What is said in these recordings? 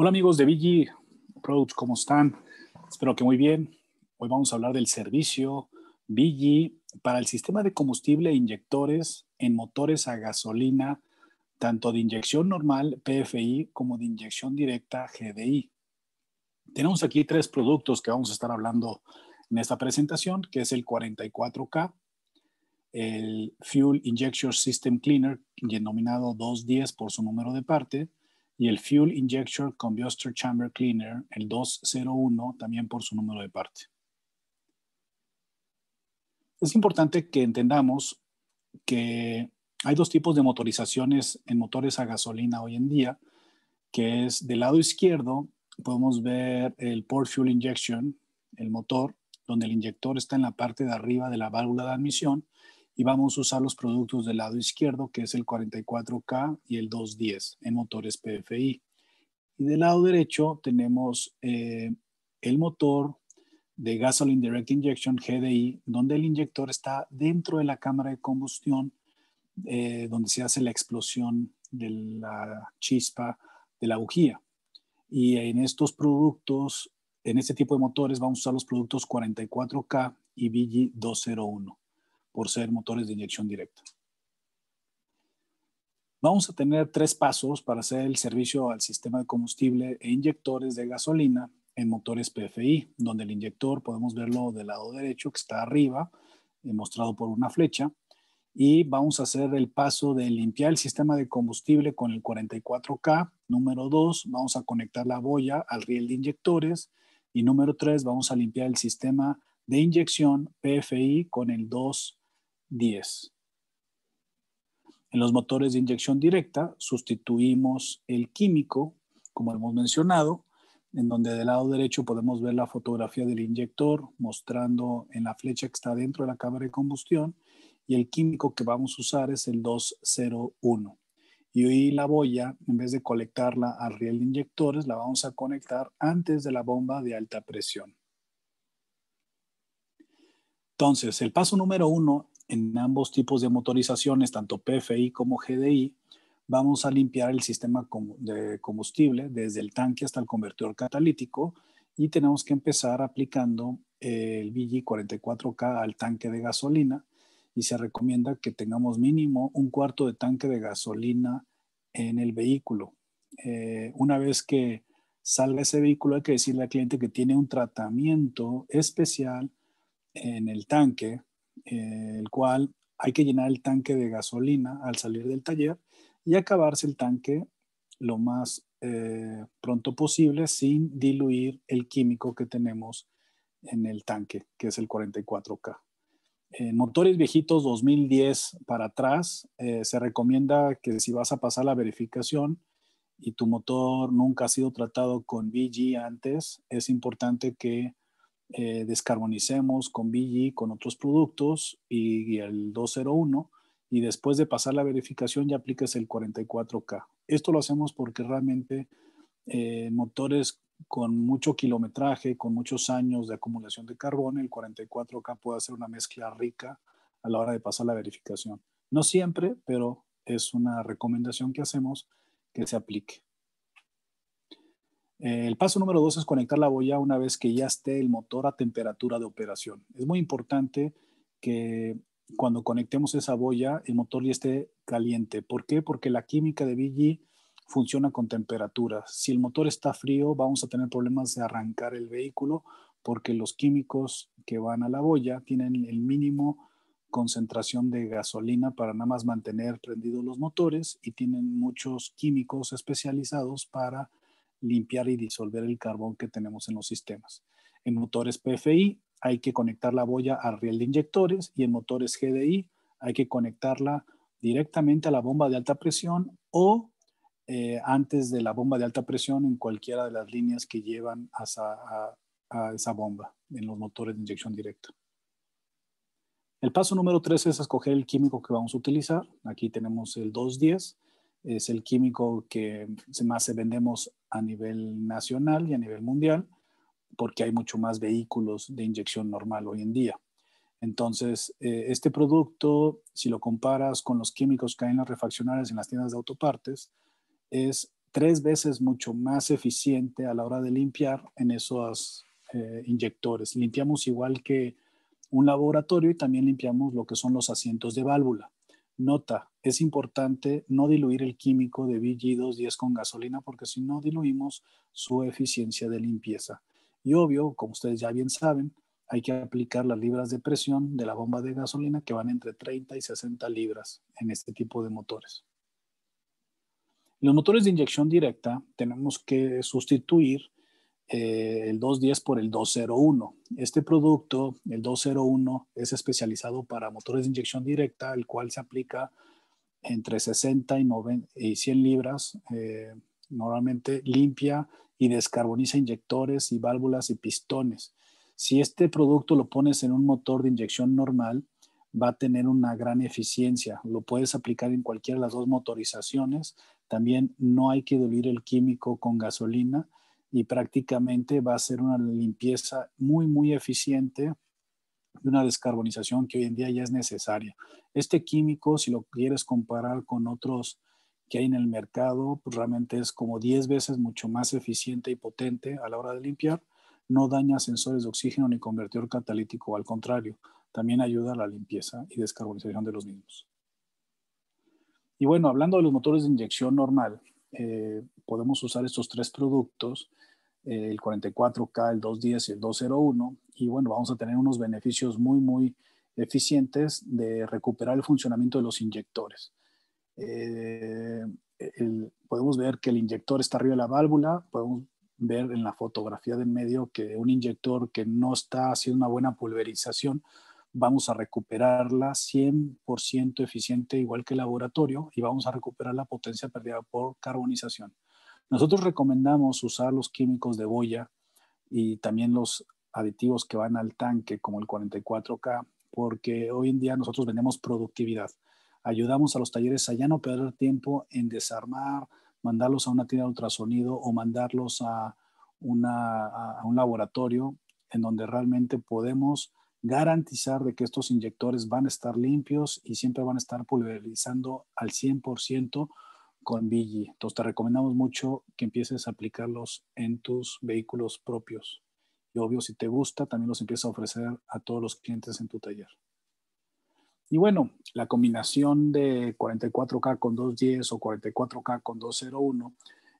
Hola amigos de BG Products, ¿cómo están? Espero que muy bien. Hoy vamos a hablar del servicio BG para el sistema de combustible e inyectores en motores a gasolina, tanto de inyección normal PFI como de inyección directa GDI. Tenemos aquí tres productos que vamos a estar hablando en esta presentación, que es el 44K, el Fuel Injection System Cleaner, denominado 210 por su número de parte, y el Fuel Injection Combustor Chamber Cleaner, el 201, también por su número de parte. Es importante que entendamos que hay dos tipos de motorizaciones en motores a gasolina hoy en día, que es del lado izquierdo podemos ver el Port Fuel Injection, el motor, donde el inyector está en la parte de arriba de la válvula de admisión, y vamos a usar los productos del lado izquierdo, que es el 44K y el 210 en motores PFI. Y del lado derecho tenemos eh, el motor de Gasoline Direct Injection, GDI, donde el inyector está dentro de la cámara de combustión, eh, donde se hace la explosión de la chispa de la bujía. Y en estos productos, en este tipo de motores, vamos a usar los productos 44K y BG201 por ser motores de inyección directa. Vamos a tener tres pasos para hacer el servicio al sistema de combustible e inyectores de gasolina en motores PFI, donde el inyector podemos verlo del lado derecho que está arriba, eh, mostrado por una flecha, y vamos a hacer el paso de limpiar el sistema de combustible con el 44K. Número dos, vamos a conectar la boya al riel de inyectores. Y número tres, vamos a limpiar el sistema de inyección PFI con el 2 10. En los motores de inyección directa sustituimos el químico, como hemos mencionado, en donde del lado derecho podemos ver la fotografía del inyector mostrando en la flecha que está dentro de la cámara de combustión y el químico que vamos a usar es el 201. Y hoy la boya, en vez de conectarla al riel de inyectores, la vamos a conectar antes de la bomba de alta presión. Entonces, el paso número uno en ambos tipos de motorizaciones, tanto PFI como GDI, vamos a limpiar el sistema de combustible desde el tanque hasta el convertidor catalítico y tenemos que empezar aplicando el BG44K al tanque de gasolina y se recomienda que tengamos mínimo un cuarto de tanque de gasolina en el vehículo. Eh, una vez que salga ese vehículo hay que decirle al cliente que tiene un tratamiento especial en el tanque eh, el cual hay que llenar el tanque de gasolina al salir del taller y acabarse el tanque lo más eh, pronto posible sin diluir el químico que tenemos en el tanque, que es el 44K. En motores viejitos 2010 para atrás, eh, se recomienda que si vas a pasar la verificación y tu motor nunca ha sido tratado con VG antes, es importante que eh, descarbonicemos con BG, con otros productos y, el 201 y después de pasar la verificación ya apliques el 44K. Esto lo hacemos porque realmente eh, motores con mucho kilometraje, con muchos años de acumulación de carbón, el 44K puede hacer una mezcla rica a la hora de pasar la verificación. No siempre, pero es una recomendación que hacemos que se aplique. Eh, el paso número dos es conectar la boya una vez que ya esté el motor a temperatura de operación. Es muy importante que cuando conectemos esa boya, el motor ya esté caliente. ¿Por qué? Porque la química de BG funciona con temperatura. Si el motor está frío, vamos a tener problemas de arrancar el vehículo porque los químicos que van a la boya tienen el mínimo concentración de gasolina para nada más mantener prendidos los motores y tienen muchos químicos especializados para limpiar y disolver el carbón que tenemos en los sistemas. En motores PFI hay que conectar la boya al riel de inyectores y en motores GDI hay que conectarla directamente a la bomba de alta presión o eh, antes de la bomba de alta presión en cualquiera de las líneas que llevan a esa, bomba en los motores de inyección directa. El paso número tres es escoger el químico que vamos a utilizar. Aquí tenemos el 210 es el químico que más se vendemos a nivel nacional y a nivel mundial, porque hay mucho más vehículos de inyección normal hoy en día. Entonces, eh, este producto, si lo comparas con los químicos que hay en las y en las tiendas de autopartes, es tres veces mucho más eficiente a la hora de limpiar en esos eh, inyectores. Limpiamos igual que un laboratorio y también limpiamos lo que son los asientos de válvula. Nota, es importante no diluir el químico de BG210 con gasolina porque si no diluimos su eficiencia de limpieza. Y obvio, como ustedes ya bien saben, hay que aplicar las libras de presión de la bomba de gasolina que van entre 30 y 60 libras en este tipo de motores. Los motores de inyección directa tenemos que sustituir eh, el 210 por el 201. Este producto, el 201, es especializado para motores de inyección directa, el cual se aplica entre 60 y, 100 libras. Eh, normalmente limpia y descarboniza inyectores y válvulas y pistones. Si este producto lo pones en un motor de inyección normal, va a tener una gran eficiencia. Lo puedes aplicar en cualquiera de las dos motorizaciones. También no hay que diluir el químico con gasolina y prácticamente va a ser una limpieza muy, muy eficiente y una descarbonización que hoy en día ya es necesaria. Este químico, si lo quieres comparar con otros que hay en el mercado, pues realmente es como 10 veces mucho más eficiente y potente a la hora de limpiar. No daña sensores de oxígeno ni convertidor catalítico, al contrario, también ayuda a la limpieza y descarbonización de los mismos. Y bueno, hablando de los motores de inyección normal, eh, podemos usar estos tres productos eh, el 44K, el 210 y el 201. Y bueno, vamos a tener unos beneficios muy, muy eficientes de recuperar el funcionamiento de los inyectores. Eh, podemos ver que el inyector está arriba de la válvula, podemos ver en la fotografía de en medio que un inyector que no está haciendo una buena pulverización, vamos a recuperarla 100% eficiente igual que el laboratorio y vamos a recuperar la potencia perdida por carbonización. Nosotros recomendamos usar los químicos de boya y también los aditivos que van al tanque, como el 44K, porque hoy en día nosotros vendemos productividad. Ayudamos a los talleres a ya no perder tiempo en desarmar, mandarlos a una tienda de ultrasonido o mandarlos a, a un laboratorio en donde realmente podemos garantizar de que estos inyectores van a estar limpios y siempre van a estar pulverizando al 100% con Billy. Entonces te recomendamos mucho que empieces a aplicarlos en tus vehículos propios. Y obvio, si te gusta, también los empiezas a ofrecer a todos los clientes en tu taller. Y bueno, la combinación de 44K con 210 o 44K con 201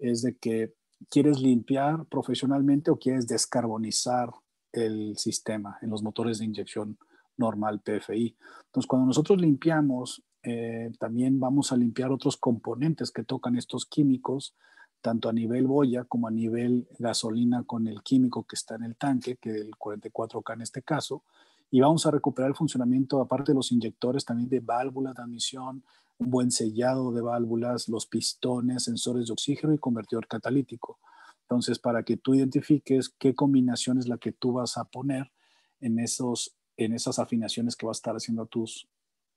es de que quieres limpiar profesionalmente o quieres descarbonizar el sistema en los motores de inyección normal PFI. Entonces, cuando nosotros limpiamos eh, también vamos a limpiar otros componentes que tocan estos químicos, tanto a nivel boya como a nivel gasolina con el químico que está en el tanque, que el 44K en este caso, y vamos a recuperar el funcionamiento, aparte de los inyectores, también de válvulas de admisión, un buen sellado de válvulas, los pistones, sensores de oxígeno y convertidor catalítico. Entonces, para que tú identifiques qué combinación es la que tú vas a poner en, esos, en esas afinaciones que vas a estar haciendo a tus,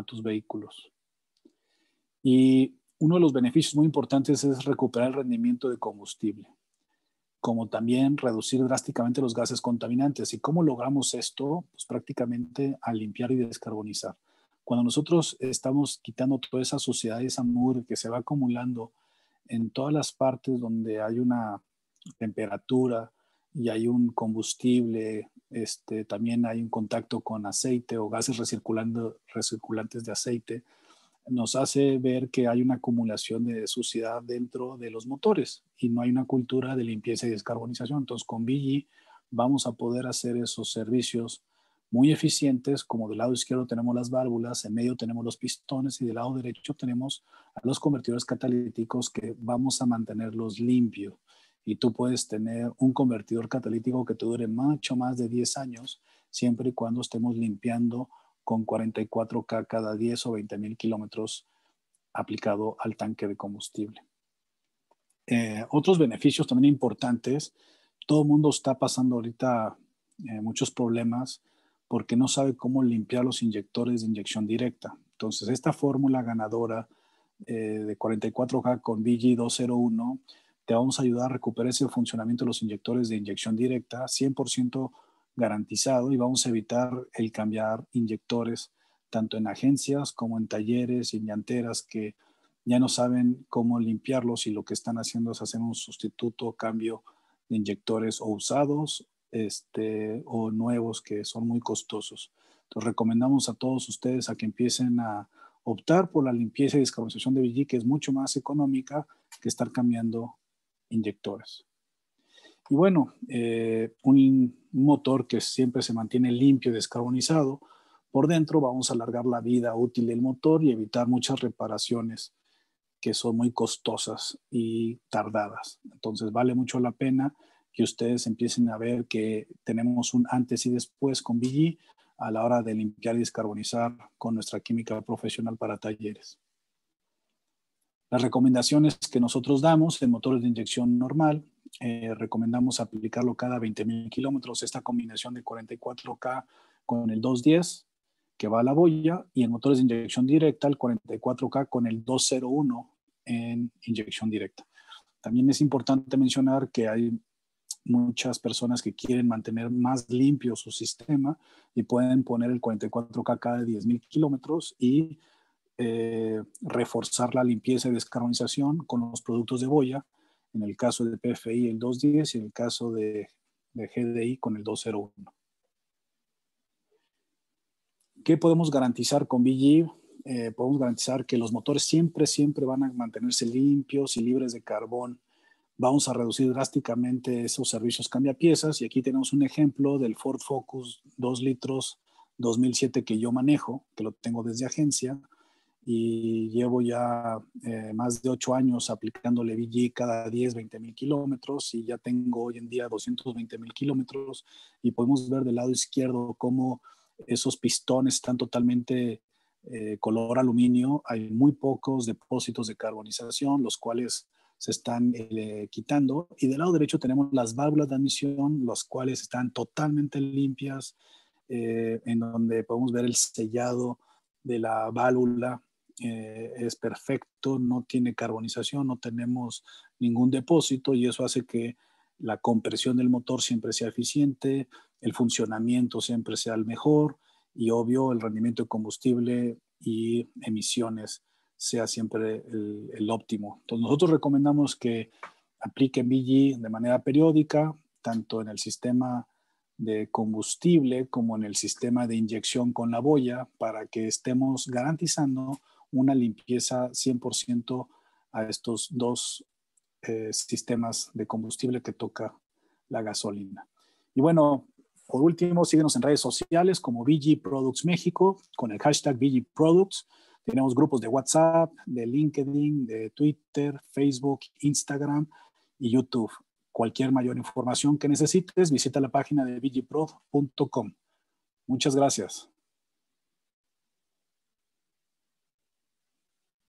a tus vehículos. Y uno de los beneficios muy importantes es recuperar el rendimiento de combustible, como también reducir drásticamente los gases contaminantes. ¿Y cómo logramos esto? Pues prácticamente al limpiar y descarbonizar. Cuando nosotros estamos quitando toda esa suciedad y esa mugre que se va acumulando en todas las partes donde hay una temperatura y hay un combustible este, también hay un contacto con aceite o gases recirculando, recirculantes de aceite, nos hace ver que hay una acumulación de suciedad dentro de los motores y no hay una cultura de limpieza y descarbonización. Entonces, con BG vamos a poder hacer esos servicios muy eficientes, como del lado izquierdo tenemos las válvulas, en medio tenemos los pistones y del lado derecho tenemos a los convertidores catalíticos que vamos a mantenerlos limpios y tú puedes tener un convertidor catalítico que te dure mucho más de 10 años, siempre y cuando estemos limpiando con 44K cada 10 o 20 mil kilómetros aplicado al tanque de combustible. Eh, otros beneficios también importantes, todo el mundo está pasando ahorita eh, muchos problemas porque no sabe cómo limpiar los inyectores de inyección directa. Entonces, esta fórmula ganadora eh, de 44K con vg 201 te vamos a ayudar a recuperar ese funcionamiento de los inyectores de inyección directa, 100% garantizado, y vamos a evitar el cambiar inyectores tanto en agencias como en talleres y llanteras que ya no saben cómo limpiarlos y lo que están haciendo es hacer un sustituto o cambio de inyectores o usados este, o nuevos que son muy costosos. Entonces recomendamos a todos ustedes a que empiecen a optar por la limpieza y descarbonización de Billy, que es mucho más económica que estar cambiando inyectores. Y bueno, eh, un motor que siempre se mantiene limpio y descarbonizado, por dentro vamos a alargar la vida útil del motor y evitar muchas reparaciones que son muy costosas y tardadas. Entonces vale mucho la pena que ustedes empiecen a ver que tenemos un antes y después con BG a la hora de limpiar y descarbonizar con nuestra química profesional para talleres. Las recomendaciones que nosotros damos en motores de inyección normal, eh, recomendamos aplicarlo cada 20.000 kilómetros, esta combinación de 44K con el 210 que va a la boya y en motores de inyección directa el 44K con el 201 en inyección directa. También es importante mencionar que hay muchas personas que quieren mantener más limpio su sistema y pueden poner el 44K cada 10.000 kilómetros y eh, reforzar la limpieza y descarbonización con los productos de boya, en el caso de PFI el 210 y en el caso de, GDI con el 201. ¿Qué podemos garantizar con BG? Eh, podemos garantizar que los motores siempre, siempre van a mantenerse limpios y libres de carbón. Vamos a reducir drásticamente esos servicios cambia piezas y aquí tenemos un ejemplo del Ford Focus 2 litros 2007 que yo manejo, que lo tengo desde agencia y llevo ya eh, más de ocho años aplicando Levigi cada 10, 20 mil kilómetros y ya tengo hoy en día 220 mil kilómetros y podemos ver del lado izquierdo cómo esos pistones están totalmente eh, color aluminio, hay muy pocos depósitos de carbonización, los cuales se están eh, quitando y del lado derecho tenemos las válvulas de admisión, las cuales están totalmente limpias, en donde podemos ver el sellado de la válvula eh, es perfecto, no tiene carbonización, no tenemos ningún depósito y eso hace que la compresión del motor siempre sea eficiente, el funcionamiento siempre sea el mejor y obvio el rendimiento de combustible y emisiones sea siempre el, óptimo. Entonces nosotros recomendamos que apliquen BG de manera periódica, tanto en el sistema de combustible como en el sistema de inyección con la boya, para que estemos garantizando una limpieza 100% a estos dos eh, sistemas de combustible que toca la gasolina. Y bueno, por último, síguenos en redes sociales como BG Products México con el hashtag BG Products. Tenemos grupos de WhatsApp, de LinkedIn, de Twitter, Facebook, Instagram y YouTube. Cualquier mayor información que necesites, visita la página de bgprod.com. Muchas gracias.